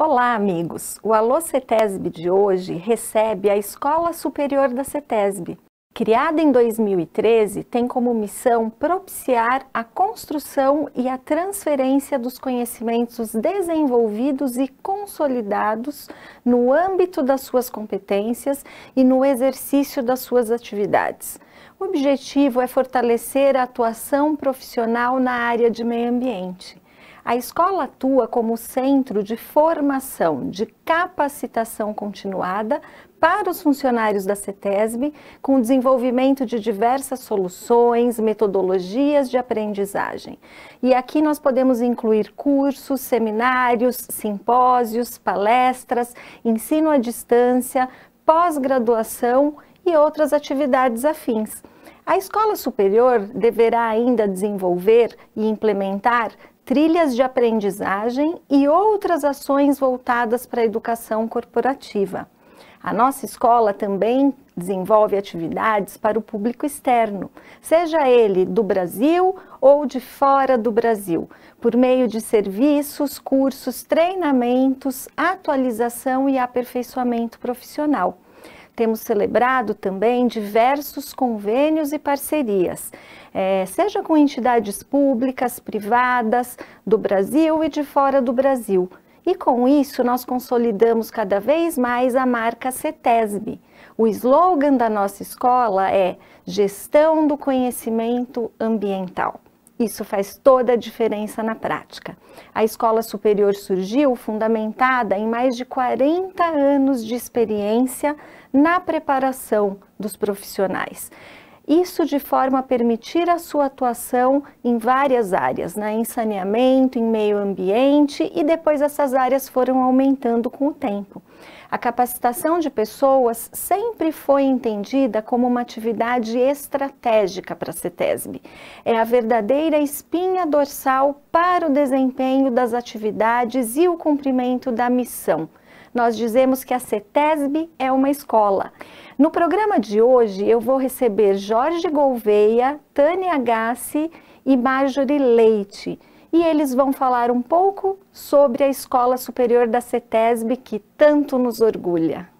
Olá, amigos! O Alô CETESB de hoje recebe a Escola Superior da CETESB. Criada em 2013, tem como missão propiciar a construção e a transferência dos conhecimentos desenvolvidos e consolidados no âmbito das suas competências e no exercício das suas atividades. O objetivo é fortalecer a atuação profissional na área de meio ambiente a escola atua como centro de formação, de capacitação continuada para os funcionários da CETESB, com o desenvolvimento de diversas soluções, metodologias de aprendizagem. E aqui nós podemos incluir cursos, seminários, simpósios, palestras, ensino à distância, pós-graduação e outras atividades afins. A escola superior deverá ainda desenvolver e implementar trilhas de aprendizagem e outras ações voltadas para a educação corporativa. A nossa escola também desenvolve atividades para o público externo, seja ele do Brasil ou de fora do Brasil, por meio de serviços, cursos, treinamentos, atualização e aperfeiçoamento profissional temos celebrado também diversos convênios e parcerias, é, seja com entidades públicas, privadas, do Brasil e de fora do Brasil. E com isso, nós consolidamos cada vez mais a marca CETESB. O slogan da nossa escola é Gestão do Conhecimento Ambiental. Isso faz toda a diferença na prática. A escola superior surgiu fundamentada em mais de 40 anos de experiência na preparação dos profissionais. Isso de forma a permitir a sua atuação em várias áreas, né? em saneamento, em meio ambiente, e depois essas áreas foram aumentando com o tempo. A capacitação de pessoas sempre foi entendida como uma atividade estratégica para a CETESB. É a verdadeira espinha dorsal para o desempenho das atividades e o cumprimento da missão nós dizemos que a CETESB é uma escola. No programa de hoje, eu vou receber Jorge Gouveia, Tânia Gassi e Marjorie Leite. E eles vão falar um pouco sobre a Escola Superior da CETESB que tanto nos orgulha.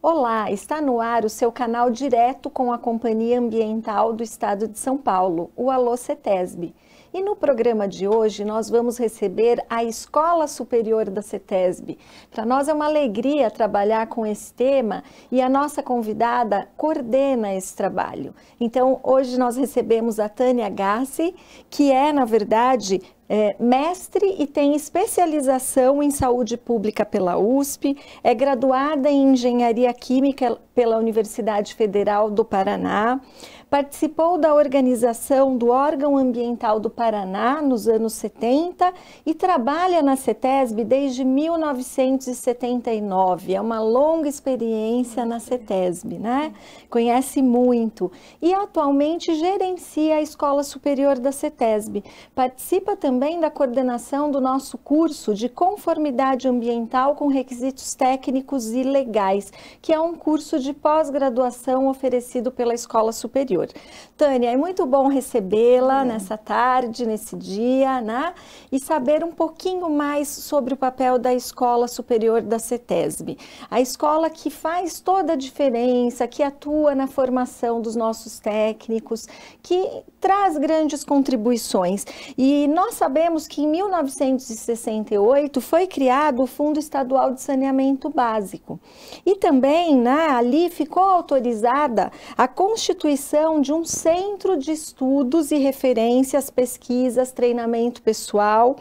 Olá, está no ar o seu canal direto com a Companhia Ambiental do Estado de São Paulo, o Alô CETESB. E no programa de hoje nós vamos receber a Escola Superior da CETESB. Para nós é uma alegria trabalhar com esse tema e a nossa convidada coordena esse trabalho. Então hoje nós recebemos a Tânia Gassi, que é, na verdade, é mestre e tem especialização em saúde pública pela USP, é graduada em engenharia química pela Universidade Federal do Paraná, participou da organização do órgão ambiental do Paraná nos anos 70 e trabalha na CETESB desde 1979. É uma longa experiência na CETESB, né? Conhece muito e atualmente gerencia a Escola Superior da CETESB. Participa também também da coordenação do nosso curso de conformidade ambiental com requisitos técnicos e legais, que é um curso de pós-graduação oferecido pela Escola Superior. Tânia, é muito bom recebê-la é. nessa tarde, nesse dia, né? E saber um pouquinho mais sobre o papel da Escola Superior da CETESB. A escola que faz toda a diferença, que atua na formação dos nossos técnicos, que traz grandes contribuições. E nossa sabemos que em 1968 foi criado o Fundo Estadual de Saneamento Básico. E também né, ali ficou autorizada a constituição de um centro de estudos e referências, pesquisas, treinamento pessoal.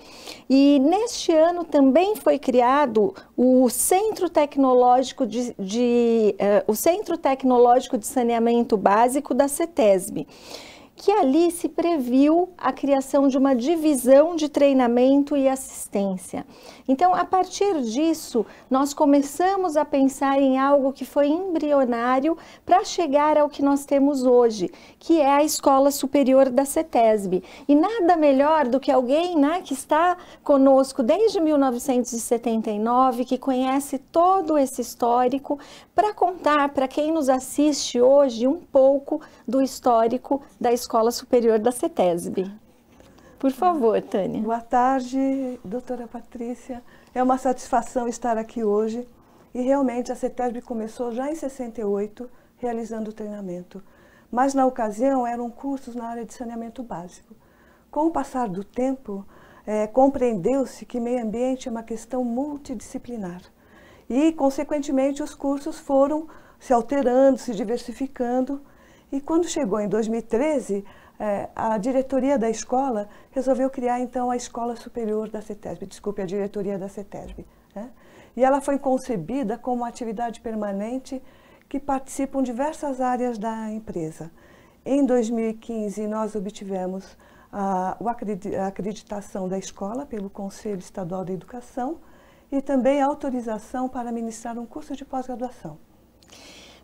E neste ano também foi criado o Centro Tecnológico de, de uh, o Centro Tecnológico de Saneamento Básico da CETESB que ali se previu a criação de uma divisão de treinamento e assistência. Então, a partir disso, nós começamos a pensar em algo que foi embrionário para chegar ao que nós temos hoje, que é a Escola Superior da CETESB. E nada melhor do que alguém né, que está conosco desde 1979, que conhece todo esse histórico, para contar para quem nos assiste hoje um pouco do histórico da Escola Superior da CETESB. Por favor, Tânia. Boa tarde, doutora Patrícia. É uma satisfação estar aqui hoje e realmente a CETESB começou já em 68 realizando o treinamento, mas na ocasião eram cursos na área de saneamento básico. Com o passar do tempo, é, compreendeu-se que meio ambiente é uma questão multidisciplinar e, consequentemente, os cursos foram se alterando, se diversificando. E quando chegou em 2013, é, eh, a diretoria da escola resolveu criar então a Escola Superior da CETESB, desculpe, a diretoria da CETESB. Né? E ela foi concebida como uma atividade permanente que participam diversas áreas da empresa. Em 2015, nós obtivemos a, a acreditação da escola pelo Conselho Estadual da Educação, e também autorização para ministrar um curso de pós-graduação.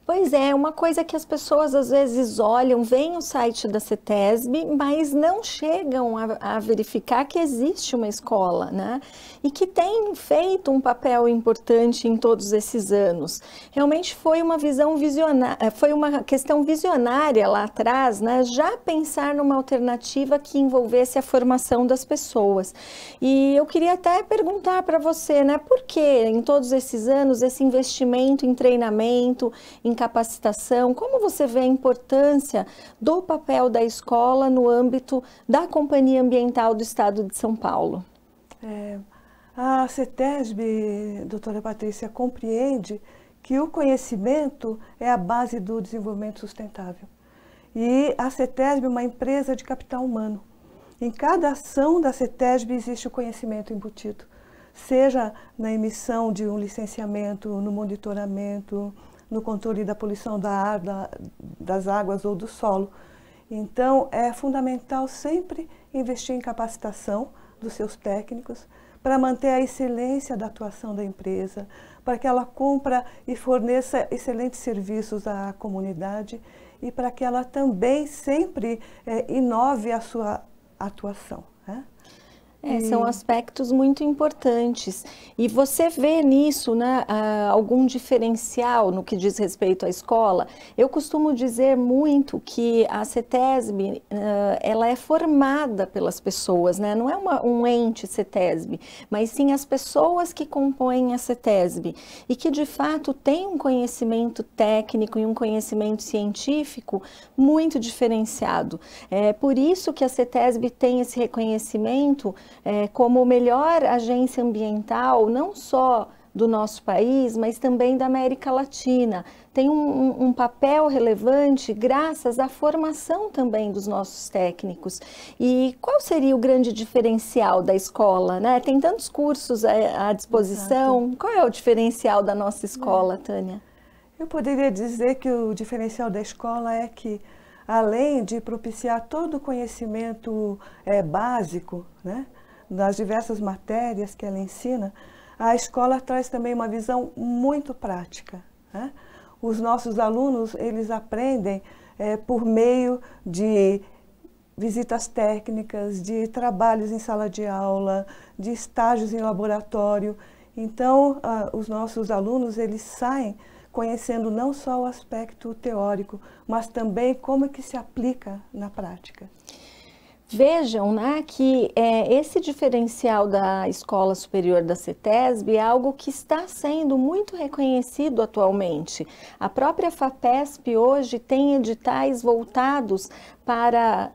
Pois é, uma coisa que as pessoas às vezes olham, veem o site da CETESB, mas não chegam a, a, verificar que existe uma escola, né? E que tem feito um papel importante em todos esses anos. Realmente foi uma visão visionária, eh, foi uma questão visionária lá atrás, né? Já pensar numa alternativa que envolvesse a formação das pessoas. E eu queria até perguntar para você, né? Por que em todos esses anos esse investimento em treinamento, em capacitação, como você vê a importância do papel da escola no âmbito da Companhia Ambiental do Estado de São Paulo? É, a CETESB, doutora Patrícia, compreende que o conhecimento é a base do desenvolvimento sustentável. E a CETESB é uma empresa de capital humano. Em cada ação da CETESB existe o conhecimento embutido, seja na emissão de um licenciamento, no monitoramento, no controle da poluição da ar, da, das águas ou do solo. Então, é fundamental sempre investir em capacitação dos seus técnicos para manter a excelência da atuação da empresa, para que ela cumpra e forneça excelentes serviços à comunidade e para que ela também sempre é, inove a sua atuação. É, são aspectos muito importantes. E você vê nisso né, ah, algum diferencial no que diz respeito à escola? Eu costumo dizer muito que a CETESB ah, ela é formada pelas pessoas, né? não é uma, um ente CETESB, mas sim as pessoas que compõem a CETESB e que de fato têm um conhecimento técnico e um conhecimento científico muito diferenciado. É por isso que a CETESB tem esse reconhecimento é, como melhor agência ambiental, não só do nosso país, mas também da América Latina. Tem um, um, papel relevante graças à formação também dos nossos técnicos. E qual seria o grande diferencial da escola? Né? Tem tantos cursos é, à, disposição. Exato. Qual é o diferencial da nossa escola, é. Tânia? Eu poderia dizer que o diferencial da escola é que, além de propiciar todo o conhecimento é, básico, né, nas diversas matérias que ela ensina, a escola traz também uma visão muito prática. Né? Os nossos alunos, eles aprendem é, por meio de visitas técnicas, de trabalhos em sala de aula, de estágios em laboratório. Então, os nossos alunos, eles saem conhecendo não só o aspecto teórico, mas também como é que se aplica na prática. Vejam né, que é, esse diferencial da escola superior da CETESB é algo que está sendo muito reconhecido atualmente. A própria FAPESP hoje tem editais voltados para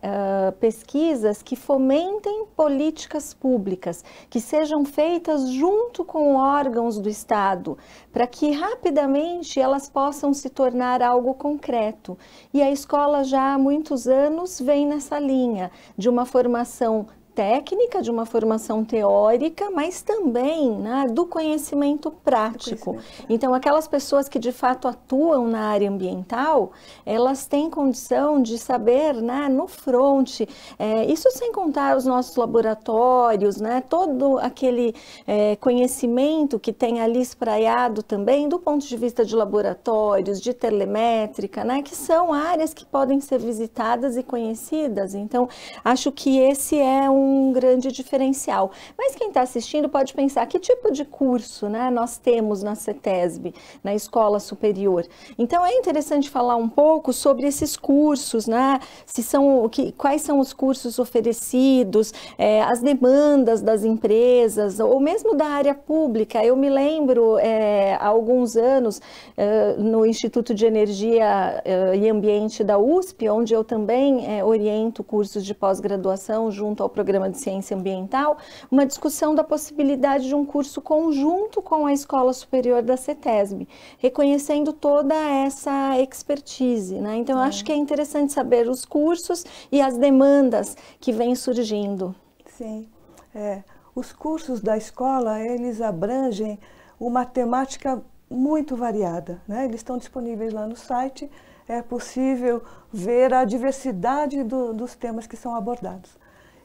uh, pesquisas que fomentem políticas públicas, que sejam feitas junto com órgãos do Estado, para que rapidamente elas possam se tornar algo concreto. E a escola já há muitos anos vem nessa linha de uma formação técnica, de uma formação teórica, mas também né, do conhecimento prático. conhecimento. Então, aquelas pessoas que de fato atuam na área ambiental, elas têm condição de saber né, no front, é, isso sem contar os nossos laboratórios, né, todo aquele é, conhecimento que tem ali espraiado também do ponto de vista de laboratórios, de telemétrica, né, que são áreas que podem ser visitadas e conhecidas. Então, acho que esse é um um grande diferencial. Mas quem está assistindo pode pensar que tipo de curso né, nós temos na CETESB, na Escola Superior. Então é interessante falar um pouco sobre esses cursos, né? Se são, que, quais são os cursos oferecidos, é, as demandas das empresas, ou mesmo da área pública. Eu me lembro é, há alguns anos é, no Instituto de Energia é, e Ambiente da USP, onde eu também é, oriento cursos de pós-graduação junto ao programa programa de ciência ambiental, uma discussão da possibilidade de um curso conjunto com a Escola Superior da CETESB, reconhecendo toda essa expertise. Né? Então, eu acho é. que é interessante saber os cursos e as demandas que vêm surgindo. Sim. É. Os cursos da escola, eles abrangem uma temática muito variada. Né? Eles estão disponíveis lá no site, é possível ver a diversidade do, dos temas que são abordados.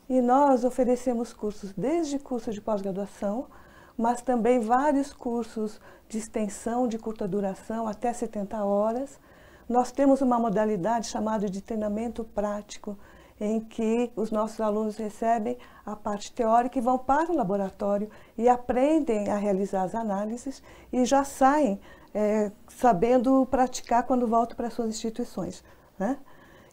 E nós oferecemos cursos desde curso de pós-graduação, mas também vários cursos de extensão de curta duração, até 70 horas. Nós temos uma modalidade chamada de treinamento prático, em que os nossos alunos recebem a parte teórica e vão para o laboratório e aprendem a realizar as análises e já saem é, sabendo praticar quando voltam para suas instituições. Né?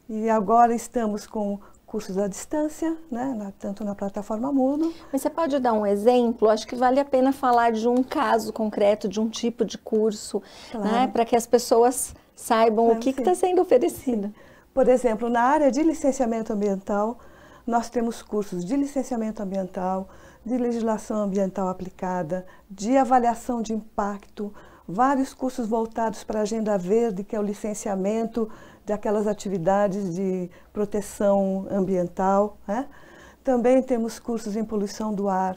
E agora estamos com cursos à distância, né, na, tanto na plataforma Moodle. Mas você pode dar um exemplo? Acho que vale a pena falar de um caso concreto, de um tipo de curso, né, claro. né, para que as pessoas saibam claro, o que está sendo oferecido. Sim. Por exemplo, na área de licenciamento ambiental, nós temos cursos de licenciamento ambiental, de legislação ambiental aplicada, de avaliação de impacto, vários cursos voltados para a agenda verde, que é o licenciamento daquelas atividades de proteção ambiental. Né? Também temos cursos em poluição do ar,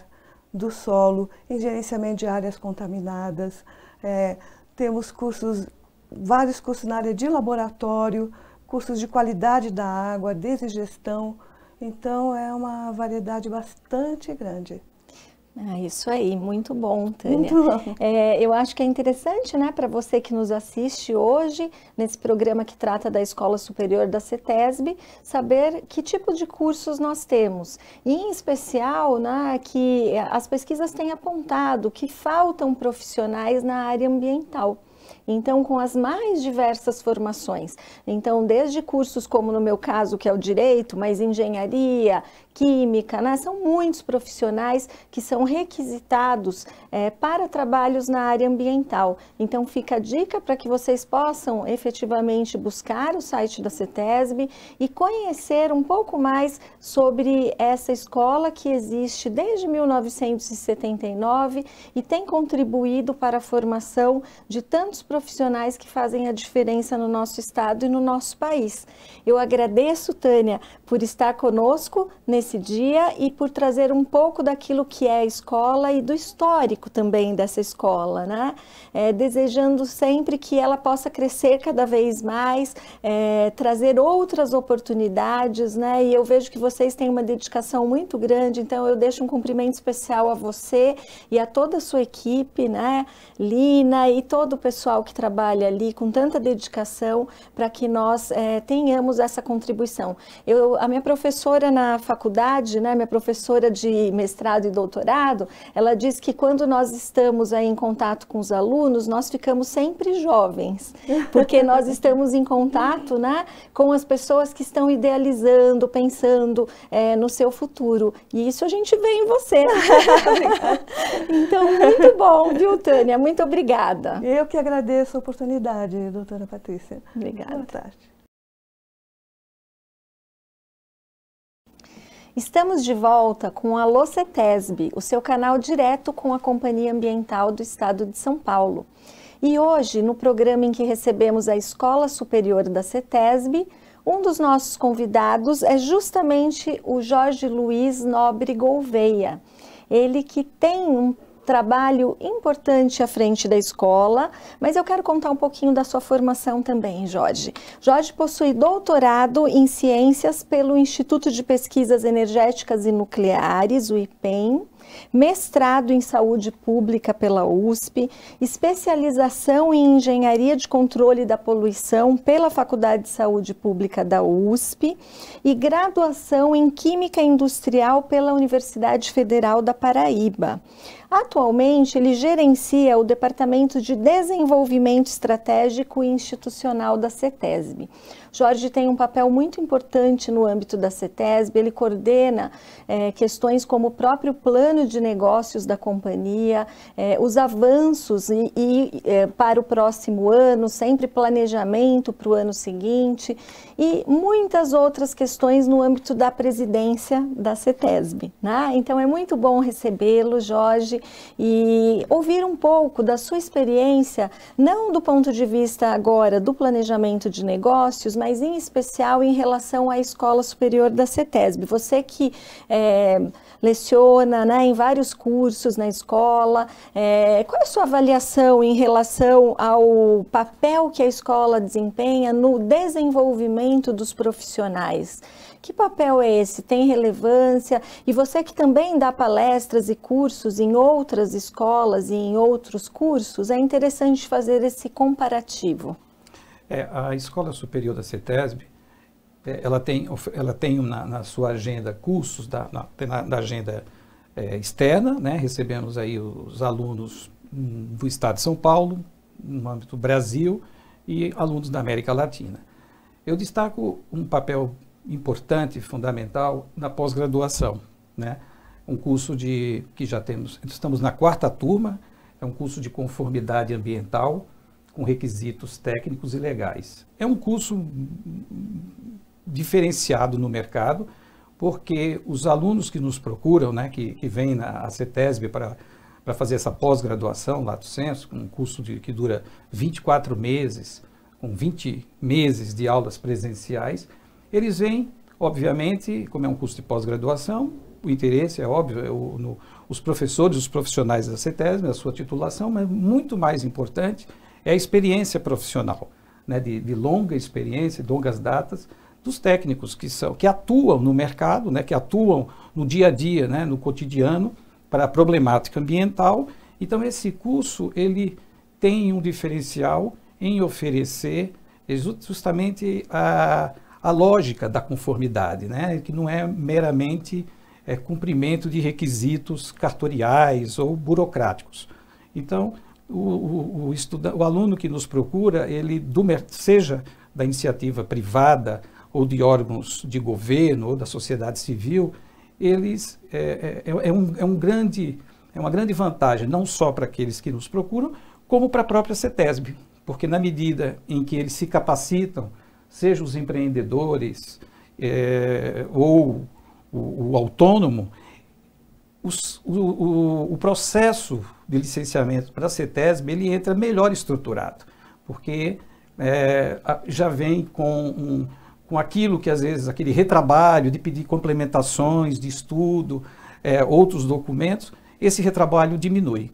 do solo, em gerenciamento de áreas contaminadas. É, temos cursos, vários cursos na área de laboratório, cursos de qualidade da água, desigestão. Então, é uma variedade bastante grande. Ah, isso aí, muito bom, Tânia. Muito bom. É, eu acho que é interessante, né, para você que nos assiste hoje, nesse programa que trata da Escola Superior da CETESB, saber que tipo de cursos nós temos. E, em especial, né, que as pesquisas têm apontado que faltam profissionais na área ambiental. Então, com as mais diversas formações. Então, desde cursos como no meu caso, que é o direito, mas engenharia, química, né? são muitos profissionais que são requisitados é, para trabalhos na área ambiental. Então fica a dica para que vocês possam efetivamente buscar o site da CETESB e conhecer um pouco mais sobre essa escola que existe desde 1979 e tem contribuído para a formação de tantos profissionais que fazem a diferença no nosso estado e no nosso país. Eu agradeço, Tânia, por estar conosco nesse esse dia e por trazer um pouco daquilo que é a escola e do histórico também dessa escola, né? É, desejando sempre que ela possa crescer cada vez mais, é, trazer outras oportunidades, né? E eu vejo que vocês têm uma dedicação muito grande, então eu deixo um cumprimento especial a você e a toda a sua equipe, né? Lina e todo o pessoal que trabalha ali com tanta dedicação para que nós é, tenhamos essa contribuição. Eu, a minha professora na faculdade faculdade, né, minha professora de mestrado e doutorado, ela diz que quando nós estamos aí em contato com os alunos, nós ficamos sempre jovens, porque nós estamos em contato né, com as pessoas que estão idealizando, pensando é, no seu futuro. E isso a gente vê em você. então, muito bom, viu, Tânia? Muito obrigada. Eu que agradeço a oportunidade, doutora Patrícia. Obrigada. Boa tarde. Estamos de volta com a Locetesb, o seu canal direto com a Companhia Ambiental do Estado de São Paulo. E hoje, no programa em que recebemos a Escola Superior da CETESB, um dos nossos convidados é justamente o Jorge Luiz Nobre Gouveia. Ele que tem um trabalho importante à frente da escola, mas eu quero contar um pouquinho da sua formação também, Jorge. Jorge possui doutorado em ciências pelo Instituto de Pesquisas Energéticas e Nucleares, o IPEM, mestrado em saúde pública pela USP, especialização em engenharia de controle da poluição pela Faculdade de Saúde Pública da USP e graduação em química industrial pela Universidade Federal da Paraíba. Atualmente, ele gerencia o Departamento de Desenvolvimento Estratégico e Institucional da CETESB. Jorge tem um papel muito importante no âmbito da CETESB, ele coordena é, questões como o próprio plano de negócios da companhia, é, os avanços e, e é, para o próximo ano, sempre planejamento para o ano seguinte e muitas outras questões no âmbito da presidência da CETESB. Né? Então é muito bom recebê-lo, Jorge, e ouvir um pouco da sua experiência, não do ponto de vista agora do planejamento de negócios, mas em especial em relação à Escola Superior da CETESB. Você que é, leciona né, em vários cursos na escola. É, qual é a sua avaliação em relação ao papel que a escola desempenha no desenvolvimento dos profissionais? Que papel é esse? Tem relevância? E você que também dá palestras e cursos em outras escolas e em outros cursos, é interessante fazer esse comparativo. É, a Escola Superior da CETESB é, ela tem, ela tem na, na sua agenda cursos, da, na, na agenda é, externa, né? recebemos aí os alunos do estado de São Paulo, no âmbito Brasil, e alunos da América Latina. Eu destaco um papel importante, fundamental, na pós-graduação. Né? Um curso de que já temos, estamos na quarta turma, é um curso de conformidade ambiental com requisitos técnicos e legais. É um curso diferenciado no mercado, porque os alunos que nos procuram, né, que, que vêm na CETESB para para fazer essa pós-graduação, Lato Senso, com um curso de, que dura 24 meses, com 20 meses de aulas presenciais, eles vêm, obviamente, como é um curso de pós-graduação, o interesse é óbvio, é o, no, os professores, os profissionais da CETESB, a sua titulação, mas muito mais importante é a experiência profissional, né, de, de longa experiência, de longas datas, dos técnicos que são que atuam no mercado, né, que atuam no dia a dia, né, no cotidiano para a problemática ambiental. Então esse curso ele tem um diferencial em oferecer justamente a, a lógica da conformidade, né, que não é meramente é, cumprimento de requisitos cartoriais ou burocráticos. Então, o, o, o, o aluno que nos procura, ele do, seja da iniciativa privada, ou de órgãos de governo ou da sociedade civil, eles é, é, é, é, um, é, um, grande, é uma grande vantagem, não só para aqueles que nos procuram, como para a própria CETESB, porque na medida em que eles se capacitam, seja os empreendedores é, ou o, o autônomo, os, o, o, o, processo de licenciamento para a CETESB ele entra melhor estruturado, porque é, já vem com um, com aquilo que às vezes, aquele retrabalho de pedir complementações de estudo, é, outros documentos, esse retrabalho diminui.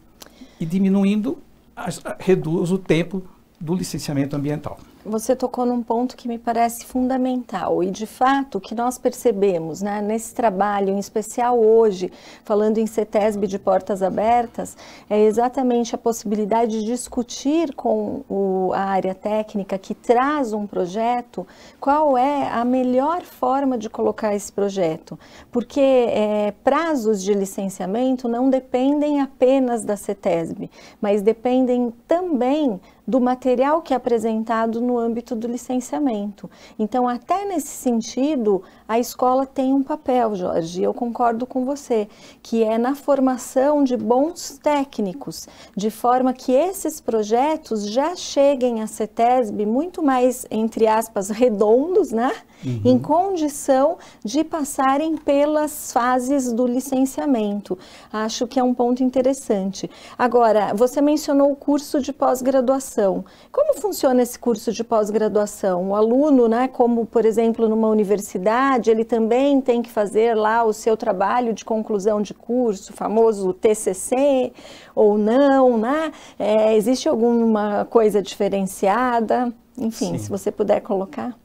E diminuindo, as, reduz o tempo do licenciamento ambiental você tocou num ponto que me parece fundamental e de fato o que nós percebemos né, nesse trabalho, em especial hoje, falando em CETESB de portas abertas, é exatamente a possibilidade de discutir com o, a área técnica que traz um projeto qual é a melhor forma de colocar esse projeto, porque é, prazos de licenciamento não dependem apenas da CETESB, mas dependem também do material que é apresentado no âmbito do licenciamento. Então, até nesse sentido, a escola tem um papel, Jorge, eu concordo com você, que é na formação de bons técnicos, de forma que esses projetos já cheguem à CETESB muito mais, entre aspas, redondos, né? uhum. em condição de passarem pelas fases do licenciamento. Acho que é um ponto interessante. Agora, você mencionou o curso de pós-graduação. Como funciona esse curso de pós-graduação? O aluno, né, como por exemplo numa universidade, ele também tem que fazer lá o seu trabalho de conclusão de curso, famoso TCC ou não, né? É, existe alguma coisa diferenciada? Enfim, Sim. se você puder colocar.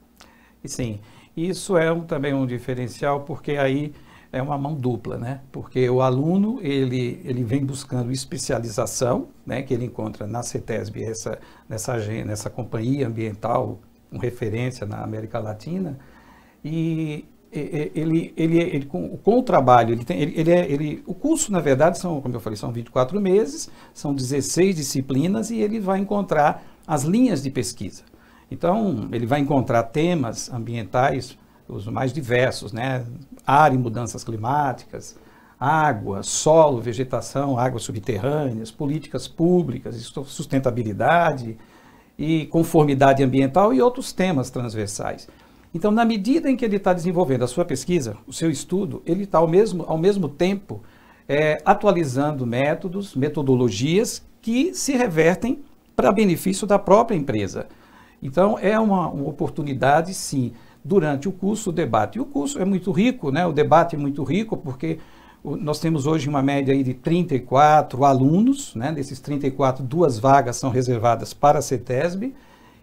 E sim, isso é um, também um diferencial, porque aí é uma mão dupla, né? Porque o aluno, ele, ele vem buscando especialização, né? Que ele encontra na CETESB, essa, nessa, nessa companhia ambiental, com referência na América Latina, e ele, ele, ele, com, com o trabalho, ele tem, ele, ele, é, ele, o curso, na verdade, são, como eu falei, são 24 meses, são 16 disciplinas e ele vai encontrar as linhas de pesquisa. Então, ele vai encontrar temas ambientais os mais diversos, né? Ar e mudanças climáticas, água, solo, vegetação, águas subterrâneas, políticas públicas, sustentabilidade e conformidade ambiental e outros temas transversais. Então, na medida em que ele está desenvolvendo a sua pesquisa, o seu estudo, ele está ao mesmo, ao mesmo tempo é, atualizando métodos, metodologias que se revertem para benefício da própria empresa. Então, é uma, uma oportunidade, sim, durante o curso, o debate. E o curso é muito rico, né? o debate é muito rico, porque nós temos hoje uma média aí de 34 alunos, né? desses 34, duas vagas são reservadas para a CETESB,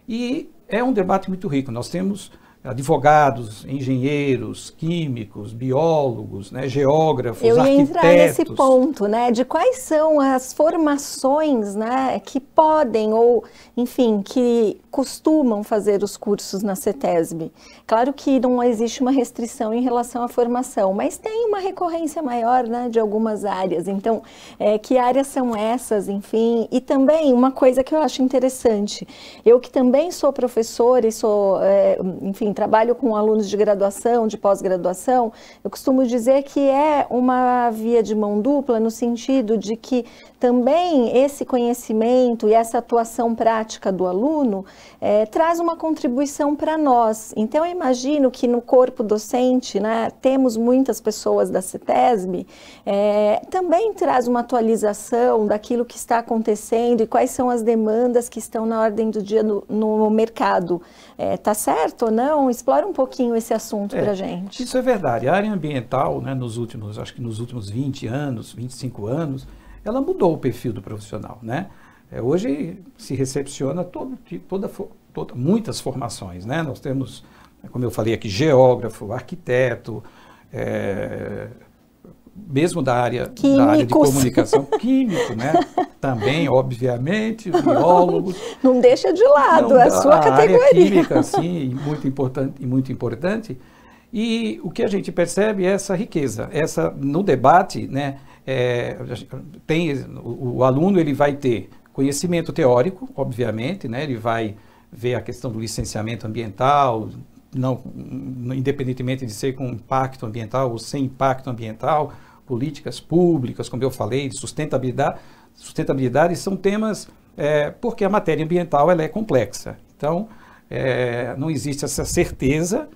e é um debate muito rico. Nós temos advogados, engenheiros, químicos, biólogos, né, geógrafos, Eu ia arquitetos. entrar nesse ponto, né, de quais são as formações, né, que podem ou, enfim, que costumam fazer os cursos na CETESB. Claro que não existe uma restrição em relação à formação, mas tem uma recorrência maior, né, de algumas áreas. Então, é, que áreas são essas, enfim? E também uma coisa que eu acho interessante, eu que também sou professora e sou, é, enfim, trabalho com alunos de graduação, de pós-graduação, eu costumo dizer que é uma via de mão dupla no sentido de que também esse conhecimento e essa atuação prática do aluno é, traz uma contribuição para nós. Então, eu imagino que no corpo docente, né, temos muitas pessoas da CETESB, é, também traz uma atualização daquilo que está acontecendo e quais são as demandas que estão na ordem do dia no, no mercado é, tá certo ou não? Explora um pouquinho esse assunto é, para gente. Isso é verdade. A área ambiental, né, nos últimos, acho que nos últimos 20 anos, 25 anos, ela mudou o perfil do profissional, né? É, hoje se recepciona todo, toda, toda, muitas formações, né? Nós temos, como eu falei aqui, geógrafo, arquiteto, é, mesmo da área, da área de comunicação, químico, né? também, obviamente, biólogos. Não deixa de lado, não, é a sua a categoria. Área química, sim, muito importante, e muito importante. E o que a gente percebe é essa riqueza, essa no debate, né, é, tem o, o, aluno ele vai ter conhecimento teórico, obviamente, né, ele vai ver a questão do licenciamento ambiental, não, independentemente de ser com impacto ambiental ou sem impacto ambiental, políticas públicas, como eu falei, de sustentabilidade, sustentabilidade são temas é, porque a matéria ambiental ela é complexa. Então, é, não existe essa certeza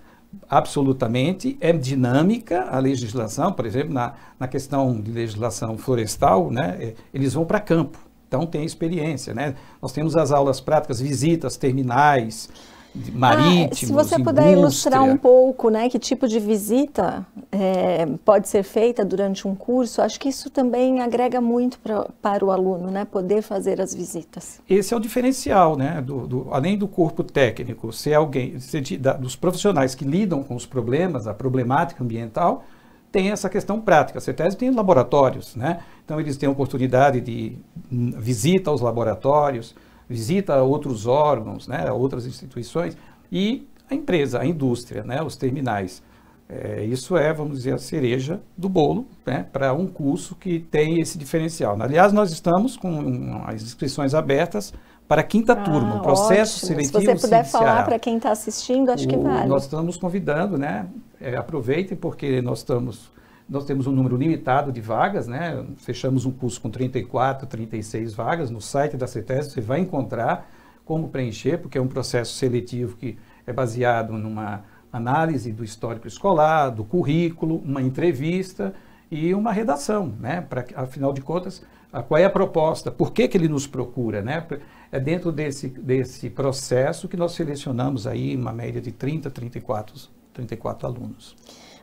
absolutamente, é dinâmica a legislação, por exemplo, na, na questão de legislação florestal, né, é, eles vão para campo, então tem experiência. Né? Nós temos as aulas práticas, visitas, terminais, marítimos, ah, Se você indústria. puder ilustrar um pouco, né, que tipo de visita é, pode ser feita durante um curso, acho que isso também agrega muito pra, para o aluno, né, poder fazer as visitas. Esse é o diferencial, né, do, do além do corpo técnico, ser alguém, ser de, da, dos profissionais que lidam com os problemas, a problemática ambiental, tem essa questão prática. A CETESB tem laboratórios, né? Então eles têm a oportunidade de hum, visita aos laboratórios, visita outros órgãos, né, outras instituições e a empresa, a indústria, né, os terminais. É, isso é, vamos dizer, a cereja do bolo né, para um curso que tem esse diferencial. Aliás, nós estamos com as inscrições abertas para a quinta ah, turma, o processo ótimo. seletivo. Se você puder falar para quem está assistindo, acho o, que vale. Nós estamos convidando, né? É, aproveitem, porque nós estamos nós temos um número limitado de vagas, né? Fechamos um curso com 34, 36 vagas. No site da CETES você vai encontrar como preencher, porque é um processo seletivo que é baseado numa análise do histórico escolar, do currículo, uma entrevista e uma redação, né? Para afinal de contas, a, qual é a proposta? Por que, que ele nos procura, né? É dentro desse desse processo que nós selecionamos aí uma média de 30, 34, 34 alunos.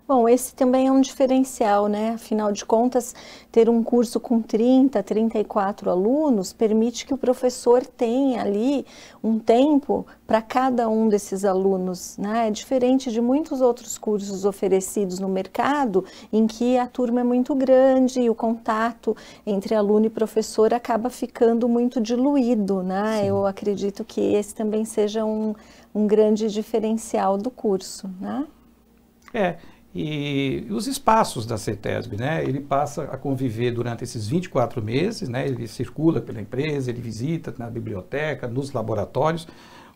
Bom, esse também é um diferencial, né? Afinal de contas, ter um curso com 30, 34 alunos permite que o professor tenha ali um tempo para cada um desses alunos, né? É diferente de muitos outros cursos oferecidos no mercado, em que a turma é muito grande e o contato entre aluno e professor acaba ficando muito diluído, né? Sim. Eu acredito que esse também seja um, um grande diferencial do curso, né? É, e os espaços da CETESB, né? Ele passa a conviver durante esses 24 meses, né? Ele circula pela empresa, ele visita na biblioteca, nos laboratórios,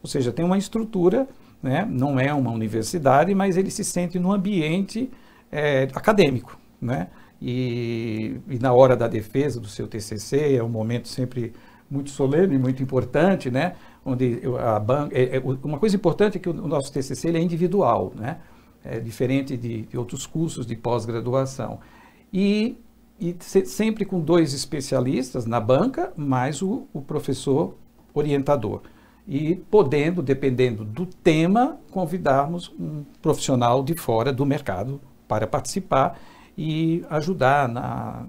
ou seja, tem uma estrutura, né? Não é uma universidade, mas ele se sente num ambiente é, acadêmico, né? E, e na hora da defesa do seu TCC é um momento sempre muito solene, muito importante, né? Onde a banca, é, é, uma coisa importante é que o nosso TCC ele é individual, né? é, diferente de, de, outros cursos de pós-graduação. E, e se, sempre com dois especialistas na banca, mais o, o professor orientador. E podendo, dependendo do tema, convidarmos um profissional de fora do mercado para participar e ajudar na,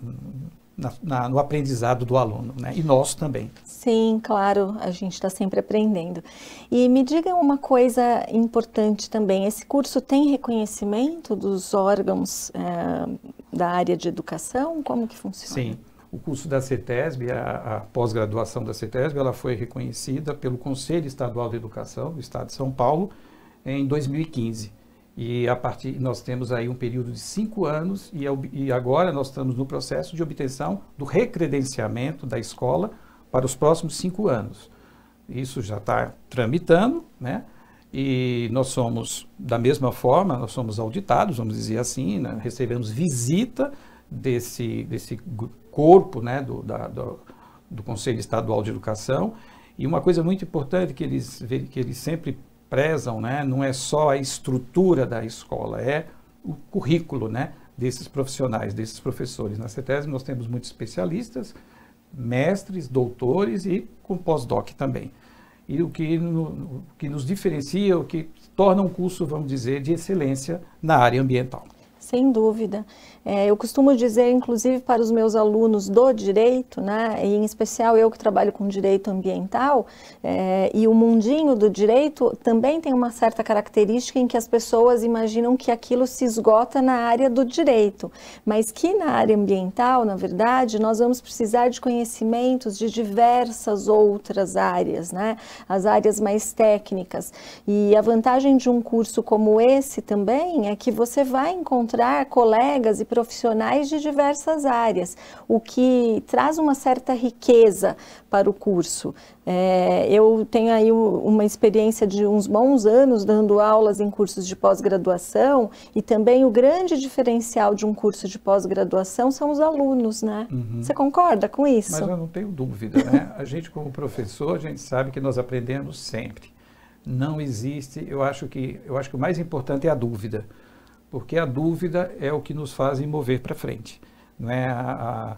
na, na, no aprendizado do aluno, né? E nós também. Sim, claro, a gente está sempre aprendendo. E me diga uma coisa importante também: esse curso tem reconhecimento dos órgãos é, da área de educação? Como que funciona? Sim, o curso da CETESB, a, a pós-graduação da CETESB, ela foi reconhecida pelo Conselho Estadual de Educação do Estado de São Paulo em 2015. E a partir, nós temos aí um período de cinco anos e, é e agora nós estamos no processo de obtenção do recredenciamento da escola para os próximos cinco anos. Isso já está tramitando, né? E nós somos, da mesma forma, nós somos auditados, vamos dizer assim, né? recebemos visita desse, desse corpo né? do, da, do, do Conselho Estadual de Educação. E uma coisa muito importante que eles, que eles sempre prezam, né, não é só a estrutura da escola, é o currículo né, desses profissionais, desses professores. Na CETESB nós temos muitos especialistas, mestres, doutores e com pós-doc também. E o que, no, que nos diferencia, o que torna um curso, vamos dizer, de excelência na área ambiental. Sem dúvida. É, eu costumo dizer, inclusive, para os meus alunos do direito, né, e em especial eu que trabalho com direito ambiental, é, e o mundinho do direito também tem uma certa característica em que as pessoas imaginam que aquilo se esgota na área do direito, mas que na área ambiental, na verdade, nós vamos precisar de conhecimentos de diversas outras áreas, né, as áreas mais técnicas. E a vantagem de um curso como esse também é que você vai encontrar colegas e profissionais de diversas áreas, o que traz uma certa riqueza para o curso. É, eu tenho aí uma experiência de uns bons anos dando aulas em cursos de pós-graduação e também o grande diferencial de um curso de pós-graduação são os alunos, né? Uhum. Você concorda com isso? Mas eu não tenho dúvida, né? a gente como professor, a gente sabe que nós aprendemos sempre. Não existe, eu acho que, eu acho que o mais importante é a dúvida porque a dúvida é o que nos faz mover para frente. Não é a,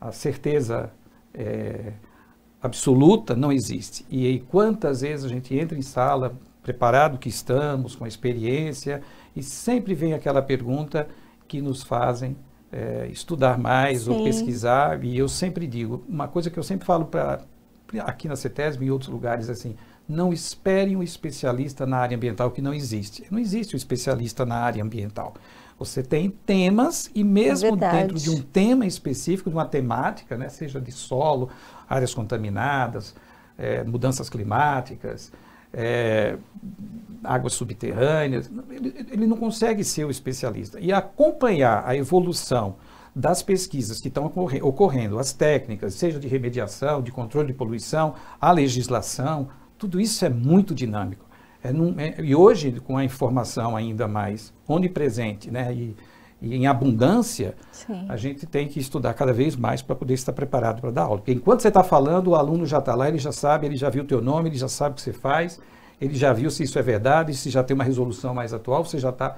a, a certeza é, absoluta não existe. E, aí quantas vezes a gente entra em sala preparado que estamos, com a experiência, e sempre vem aquela pergunta que nos fazem é, estudar mais Sim. ou pesquisar. E eu sempre digo, uma coisa que eu sempre falo para aqui na CETESB e em outros lugares assim, não espere um especialista na área ambiental que não existe. Não existe um especialista na área ambiental. Você tem temas e mesmo é dentro de um tema específico, de uma temática, né, seja de solo, áreas contaminadas, é, mudanças climáticas, é, águas subterrâneas, ele, ele não consegue ser o especialista. E acompanhar a evolução das pesquisas que estão ocorrendo, as técnicas, seja de remediação, de controle de poluição, a legislação, tudo isso é muito dinâmico. É num, é, e hoje, com a informação ainda mais onipresente né, e, e em abundância, Sim. a gente tem que estudar cada vez mais para poder estar preparado para dar aula. Porque enquanto você está falando, o aluno já está lá, ele já sabe, ele já viu o teu nome, ele já sabe o que você faz, ele já viu se isso é verdade, se já tem uma resolução mais atual, você já está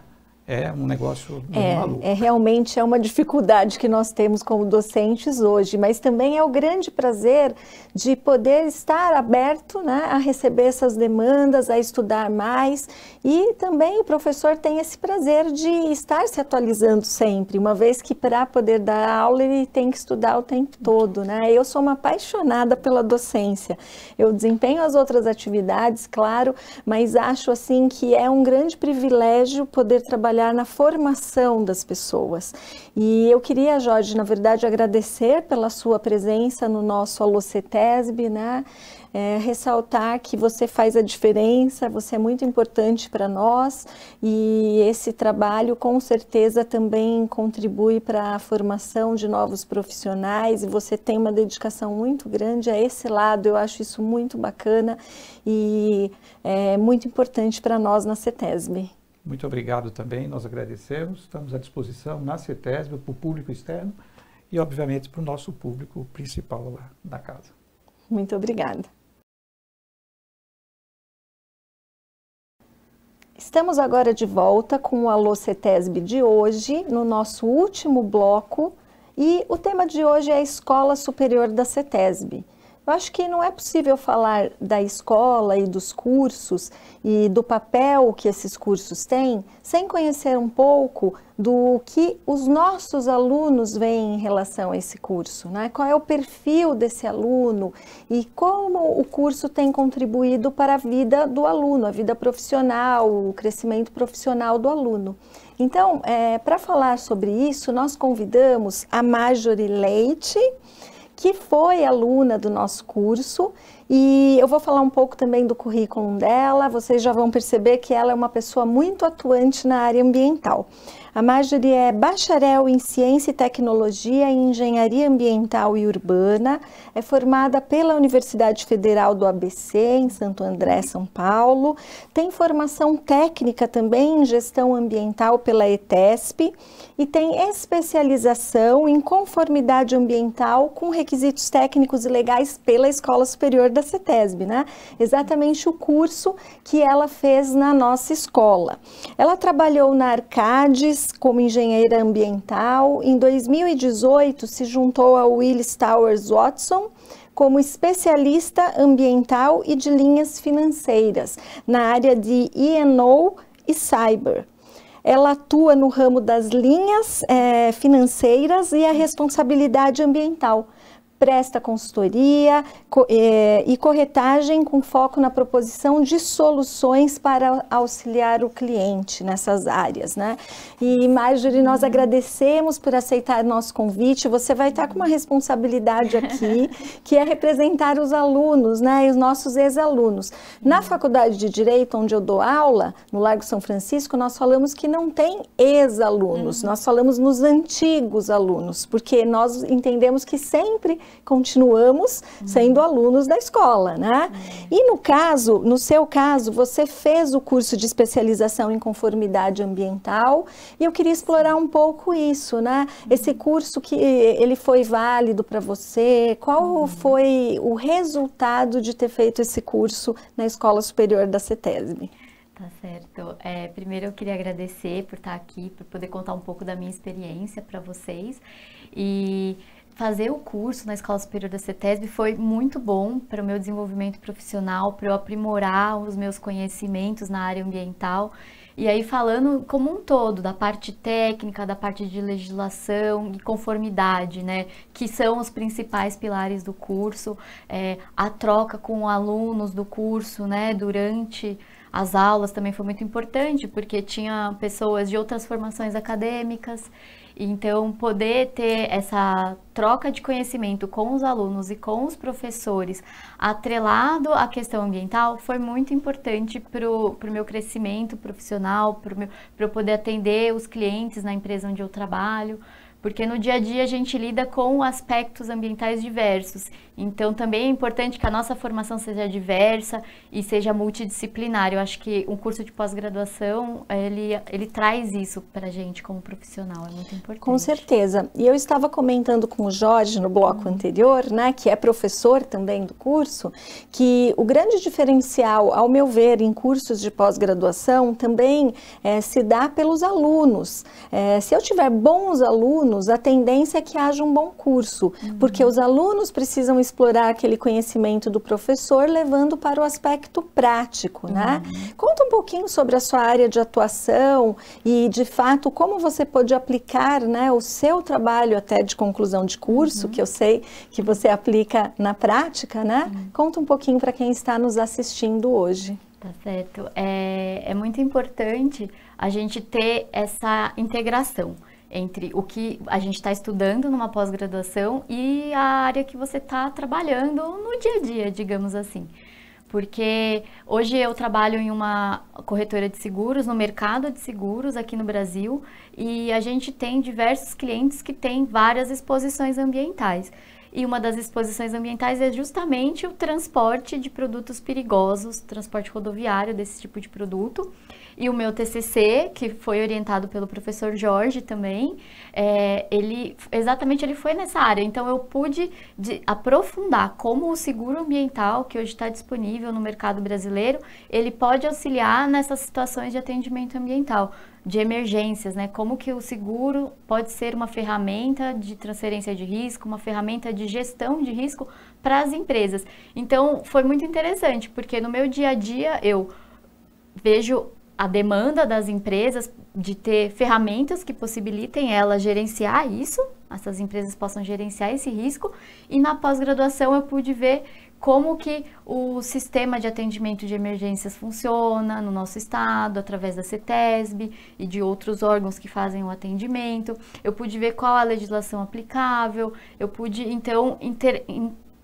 é um negócio é, maluco. É, realmente é uma dificuldade que nós temos como docentes hoje, mas também é o grande prazer de poder estar aberto né, a receber essas demandas, a estudar mais e também o professor tem esse prazer de estar se atualizando sempre, uma vez que para poder dar aula ele tem que estudar o tempo todo. Né? Eu sou uma apaixonada pela docência, eu desempenho as outras atividades, claro, mas acho assim que é um grande privilégio poder trabalhar trabalhar na formação das pessoas. E eu queria, Jorge, na verdade, agradecer pela sua presença no nosso Alocetesb, né? É, ressaltar que você faz a diferença, você é muito importante para nós e esse trabalho com certeza também contribui para a formação de novos profissionais e você tem uma dedicação muito grande a esse lado, eu acho isso muito bacana e é muito importante para nós na CETESB. Muito obrigado também, nós agradecemos. Estamos à disposição na CETESB, para o público externo e, obviamente, para o nosso público principal lá da casa. Muito obrigada. Estamos agora de volta com o Alô CETESB de hoje, no nosso último bloco, e o tema de hoje é a Escola Superior da CETESB. Eu acho que não é possível falar da escola e dos cursos e do papel que esses cursos têm sem conhecer um pouco do que os nossos alunos veem em relação a esse curso, né? Qual é o perfil desse aluno e como o curso tem contribuído para a vida do aluno, a vida profissional, o crescimento profissional do aluno. Então, é, para falar sobre isso, nós convidamos a Marjorie Leite que foi aluna do nosso curso e eu vou falar um pouco também do currículo dela. Vocês já vão perceber que ela é uma pessoa muito atuante na área ambiental. A Marjorie é bacharel em Ciência e Tecnologia em Engenharia Ambiental e Urbana, é formada pela Universidade Federal do ABC, em Santo André, São Paulo, tem formação técnica também em Gestão Ambiental pela ETESP e tem especialização em Conformidade Ambiental com requisitos técnicos e legais pela Escola Superior da CETESB, né? Exatamente o curso que ela fez na nossa escola. Ela trabalhou na Arcades, como engenheira ambiental. Em 2018, se juntou a Willis Towers Watson como especialista ambiental e de linhas financeiras na área de Eno e Cyber. Ela atua no ramo das linhas é, financeiras e a responsabilidade ambiental presta consultoria co é, e corretagem com foco na proposição de soluções para auxiliar o cliente nessas áreas, né? E Marjorie, nós uhum. agradecemos por aceitar nosso convite. Você vai estar com uma responsabilidade aqui, que é representar os alunos, né? E os nossos ex-alunos. Na uhum. Faculdade de Direito, onde eu dou aula, no Largo São Francisco, nós falamos que não tem ex-alunos, uhum. nós falamos nos antigos alunos, porque nós entendemos que sempre continuamos sendo alunos da escola, né? E no caso, no seu caso, você fez o curso de especialização em conformidade ambiental e eu queria explorar um pouco isso, né? Esse curso que ele foi válido para você, qual foi o resultado de ter feito esse curso na Escola Superior da CETESB? Tá certo. É, primeiro eu queria agradecer por estar aqui, por poder contar um pouco da minha experiência para vocês. E fazer o curso na Escola Superior da CETESB foi muito bom para o meu desenvolvimento profissional, para eu aprimorar os meus conhecimentos na área ambiental. E aí falando como um todo, da parte técnica, da parte de legislação e conformidade, né? Que são os principais pilares do curso, é, a troca com alunos do curso, né? Durante as aulas também foi muito importante, porque tinha pessoas de outras formações acadêmicas então, poder ter essa troca de conhecimento com os alunos e com os professores atrelado à questão ambiental foi muito importante para o meu crescimento profissional, para eu poder atender os clientes na empresa onde eu trabalho porque no dia a dia a gente lida com aspectos ambientais diversos. Então também é importante que a nossa formação seja diversa e seja multidisciplinar. Eu acho que um curso de pós-graduação ele ele traz isso para a gente como profissional, é muito importante. Com certeza. E eu estava comentando com o Jorge no bloco uhum. anterior, né, que é professor também do curso, que o grande diferencial, ao meu ver, em cursos de pós-graduação também é, se dá pelos alunos. É, se eu tiver bons alunos alunos, a tendência é que haja um bom curso, uhum. porque os alunos precisam explorar aquele conhecimento do professor, levando para o aspecto prático, né? uhum. né? Conta um pouquinho sobre a sua área de atuação e, de fato, como você pode aplicar né, o seu trabalho até de conclusão de curso, uhum. que eu sei que você aplica na prática, né? Uhum. Conta um pouquinho para quem está nos assistindo hoje. Tá certo. É, é muito importante a gente ter essa integração entre o que a gente está estudando numa pós-graduação e a área que você está trabalhando no dia a dia, digamos assim. Porque hoje eu trabalho em uma corretora de seguros, no mercado de seguros aqui no Brasil, e a gente tem diversos clientes que têm várias exposições ambientais. E uma das exposições ambientais é justamente o transporte de produtos perigosos, transporte rodoviário desse tipo de produto. E o meu TCC, que foi orientado pelo professor Jorge também, é, ele exatamente ele foi nessa área. Então eu pude de, aprofundar como o seguro ambiental que hoje está disponível no mercado brasileiro, ele pode auxiliar nessas situações de atendimento ambiental de emergências, né? Como que o seguro pode ser uma ferramenta de transferência de risco, uma ferramenta de gestão de risco para as empresas. Então, foi muito interessante, porque no meu dia a dia eu vejo a demanda das empresas de ter ferramentas que possibilitem ela gerenciar isso, essas empresas possam gerenciar esse risco. E na pós-graduação eu pude ver como que o sistema de atendimento de emergências funciona no nosso estado, através da CETESB e de outros órgãos que fazem o atendimento. Eu pude ver qual a legislação aplicável, eu pude então inter,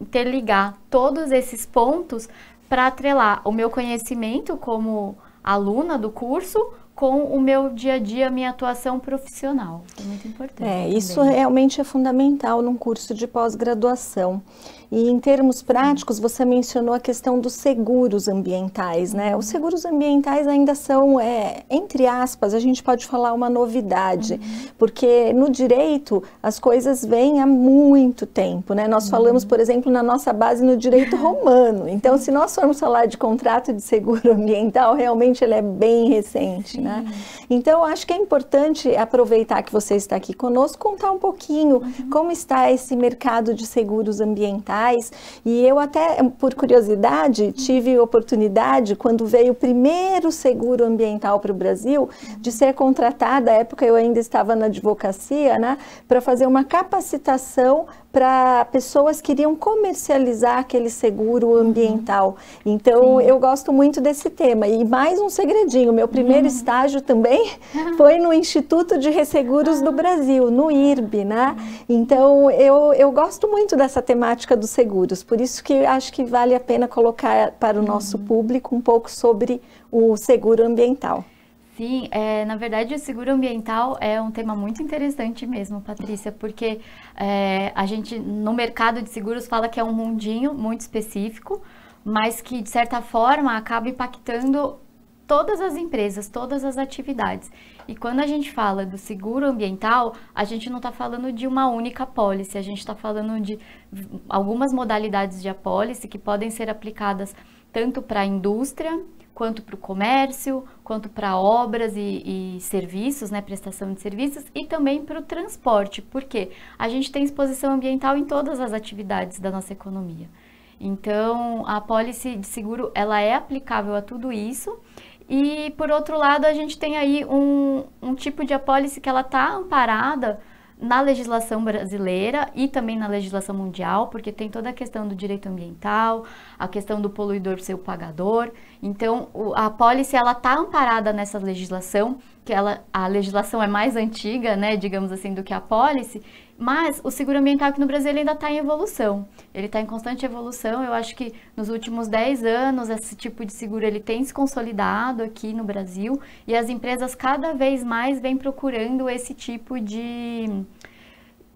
interligar todos esses pontos para atrelar o meu conhecimento como aluna do curso com o meu dia a dia, minha atuação profissional. É muito importante. É, também. isso né? realmente é fundamental num curso de pós-graduação. E em termos práticos, você mencionou a questão dos seguros ambientais, né? Os seguros ambientais ainda são, é, entre aspas, a gente pode falar uma novidade, uhum. porque no direito as coisas vêm há muito tempo, né? Nós uhum. falamos, por exemplo, na nossa base no direito romano. Então, se nós formos falar de contrato de seguro ambiental, realmente ele é bem recente, né? Sim. né? Então, acho que é importante aproveitar que você está aqui conosco, contar um pouquinho uhum. como está esse mercado de seguros ambientais e eu até, por curiosidade, tive oportunidade, quando veio o primeiro seguro ambiental para o Brasil, de ser contratada, na época eu ainda estava na advocacia, né, para fazer uma capacitação para pessoas que iriam comercializar aquele seguro ambiental. Então, Sim. eu gosto muito desse tema. E mais um segredinho, meu primeiro uhum. estágio também foi no Instituto de Resseguros uhum. do ah. Brasil, no IRB, né? Então, eu, eu gosto muito dessa temática do seguros. Por isso que acho que vale a pena colocar para o nosso uhum. público um pouco sobre o seguro ambiental. Sim, é, na verdade o seguro ambiental é um tema muito interessante mesmo, Patrícia, porque é, a gente no mercado de seguros fala que é um mundinho muito específico, mas que de certa forma acaba impactando todas as empresas, todas as atividades. E quando a gente fala do seguro ambiental, a gente não está falando de uma única apólice, a gente está falando de algumas modalidades de apólice que podem ser aplicadas tanto para a indústria, quanto para o comércio, quanto para obras e, e, serviços, né, prestação de serviços, e também para o transporte, porque a gente tem exposição ambiental em todas as atividades da nossa economia. Então, a apólice de seguro, ela é aplicável a tudo isso e, por outro lado, a gente tem aí um, um tipo de apólice que ela está amparada na legislação brasileira e também na legislação mundial, porque tem toda a questão do direito ambiental, a questão do poluidor ser o pagador. Então, o, a policy, ela está amparada nessa legislação, que ela, a legislação é mais antiga, né, digamos assim, do que a policy, mas o seguro ambiental aqui no Brasil ainda está em evolução. Ele está em constante evolução. Eu acho que nos últimos 10 anos esse tipo de seguro ele tem se consolidado aqui no Brasil e as empresas cada vez mais vêm procurando esse tipo de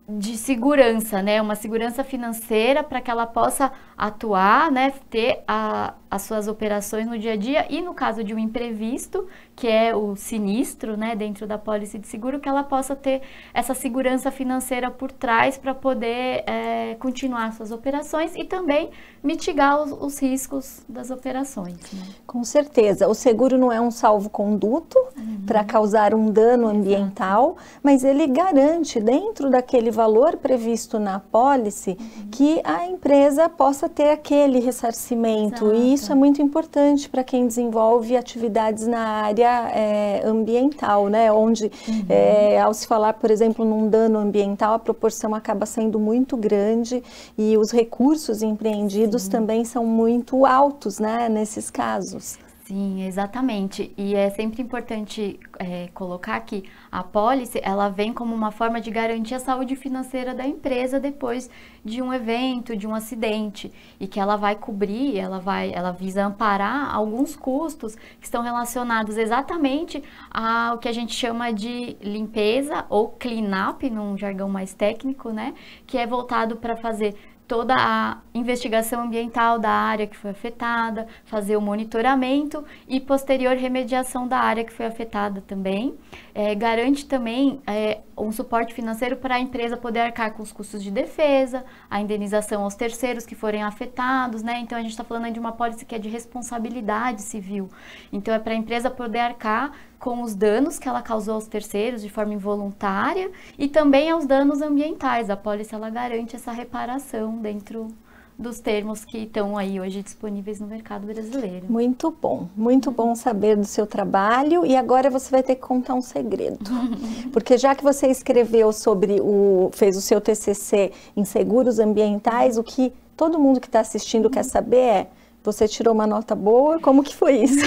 de segurança, né? Uma segurança financeira para que ela possa atuar, né? Ter a, as suas operações no dia a dia e no caso de um imprevisto, que é o sinistro, né, dentro da pólice de seguro, que ela possa ter essa segurança financeira por trás para poder é, continuar suas operações e também mitigar os, os riscos das operações. Né? Com certeza, o seguro não é um salvo-conduto uhum. para causar um dano ambiental, Exato. mas ele garante dentro daquele valor previsto na pólice uhum. que a empresa possa ter aquele ressarcimento Exato. e isso é muito importante para quem desenvolve atividades na área área é, eh, ambiental, né? onde uhum. é, ao se falar, por exemplo, num dano ambiental, a proporção acaba sendo muito grande e os recursos empreendidos também são muito altos né? nesses casos. Sim, exatamente. E é sempre importante é, colocar que a pólice ela vem como uma forma de garantir a saúde financeira da empresa depois de um evento, de um acidente, e que ela vai cobrir, ela vai, ela visa amparar alguns custos que estão relacionados exatamente ao que a gente chama de limpeza ou clean up, num jargão mais técnico, né? Que é voltado para fazer toda a investigação ambiental da área que foi afetada, fazer o monitoramento e posterior remediação da área que foi afetada também. É, garante também é, um suporte financeiro para a empresa poder arcar com os custos de defesa, a indenização aos terceiros que forem afetados, né? Então a gente está falando de uma pólice que é de responsabilidade civil. Então é para a empresa poder arcar com os danos que ela causou aos terceiros de forma involuntária e também aos danos ambientais. A polícia ela garante essa reparação dentro dos termos que estão aí hoje disponíveis no mercado brasileiro. Muito bom, muito bom saber do seu trabalho e agora você vai ter que contar um segredo. Porque já que você escreveu sobre o fez o seu TCC em seguros ambientais, o que todo mundo que está assistindo quer saber é você tirou uma nota boa, como que foi isso?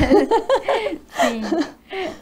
Sim.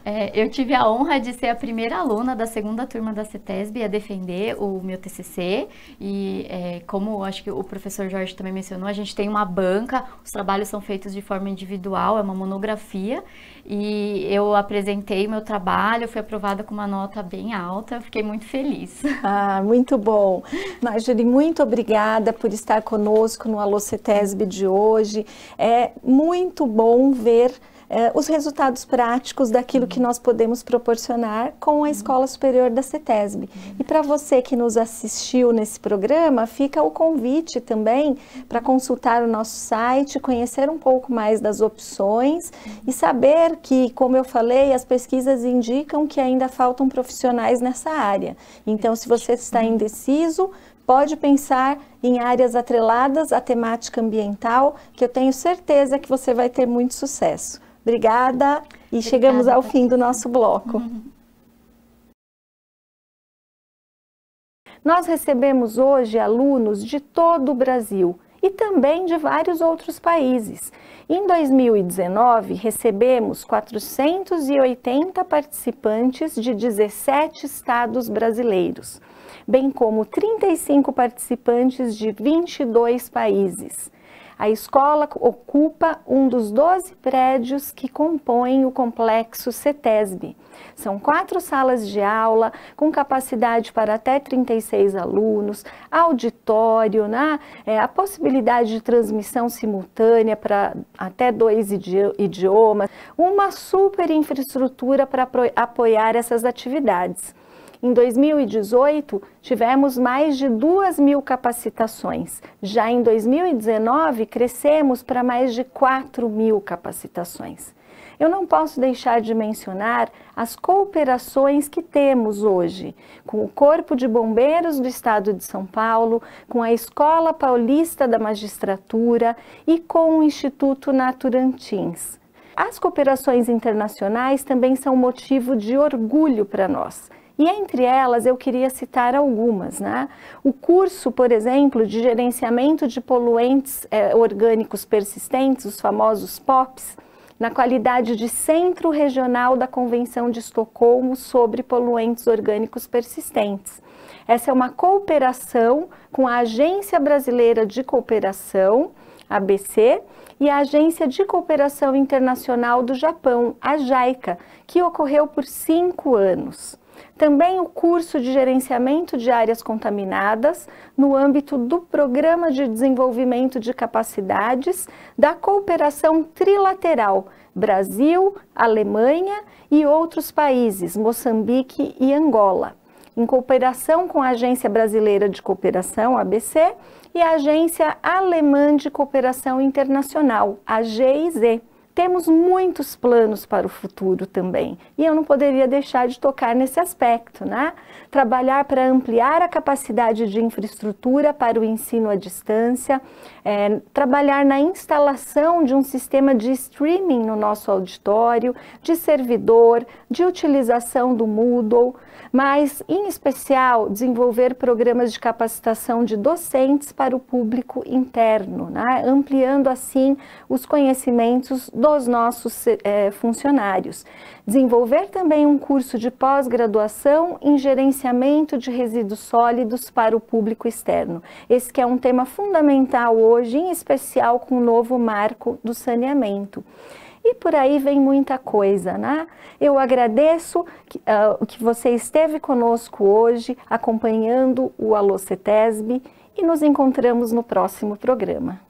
É, eu tive a honra de ser a primeira aluna da segunda turma da CETESB a defender o meu TCC e é, como acho que o professor Jorge também mencionou, a gente tem uma banca, os trabalhos são feitos de forma individual, é uma monografia e eu apresentei o meu trabalho, fui aprovada com uma nota bem alta, fiquei muito feliz. Ah, muito bom. Marjorie, muito obrigada por estar conosco no Alô CETESB de hoje. É muito bom ver é, os resultados práticos daquilo que nós podemos proporcionar com a Escola Superior da CETESB. E para você que nos assistiu nesse programa, fica o convite também para consultar o nosso site, conhecer um pouco mais das opções e saber que, como eu falei, as pesquisas indicam que ainda faltam profissionais nessa área. Então, se você está indeciso, pode pensar em áreas atreladas à temática ambiental, que eu tenho certeza que você vai ter muito sucesso. Obrigada e Obrigada. chegamos ao fim do nosso bloco. Uhum. Nós recebemos hoje alunos de todo o Brasil e também de vários outros países. Em 2019, recebemos 480 participantes de 17 estados brasileiros, bem como 35 participantes de 22 países. A escola ocupa um dos 12 prédios que compõem o complexo CETESB. São quatro salas de aula, com capacidade para até 36 alunos, auditório, né? É, a possibilidade de transmissão simultânea para até dois idiomas, uma super infraestrutura para apoiar essas atividades. Em 2018, tivemos mais de 2 mil capacitações. Já em 2019, crescemos para mais de 4 mil capacitações. Eu não posso deixar de mencionar as cooperações que temos hoje com o Corpo de Bombeiros do Estado de São Paulo, com a Escola Paulista da Magistratura e com o Instituto Naturantins. As cooperações internacionais também são motivo de orgulho para nós. E entre elas eu queria citar algumas, né? O curso, por exemplo, de gerenciamento de poluentes é, orgânicos persistentes, os famosos POPs, na qualidade de Centro Regional da Convenção de Estocolmo sobre Poluentes Orgânicos Persistentes. Essa é uma cooperação com a Agência Brasileira de Cooperação, ABC, e a Agência de Cooperação Internacional do Japão, a JICA, que ocorreu por cinco anos. Também o curso de gerenciamento de áreas contaminadas no âmbito do Programa de Desenvolvimento de Capacidades da Cooperação Trilateral Brasil, Alemanha e outros países, Moçambique e Angola em cooperação com a Agência Brasileira de Cooperação, ABC, e a Agência Alemã de Cooperação Internacional, AGIZ. Temos muitos planos para o futuro também, e eu não poderia deixar de tocar nesse aspecto, né? Trabalhar para ampliar a capacidade de infraestrutura para o ensino à distância, é, trabalhar na instalação de um sistema de streaming no nosso auditório, de servidor, de utilização do Moodle, mas, em especial, desenvolver programas de capacitação de docentes para o público interno, né? ampliando assim os conhecimentos dos nossos eh, funcionários. Desenvolver também um curso de pós-graduação em gerenciamento de resíduos sólidos para o público externo. Esse que é um tema fundamental hoje, em especial com o novo marco do saneamento. E por aí vem muita coisa, né? Eu agradeço que, uh, que você esteve conosco hoje, acompanhando o Alô CETESB, e nos encontramos no próximo programa.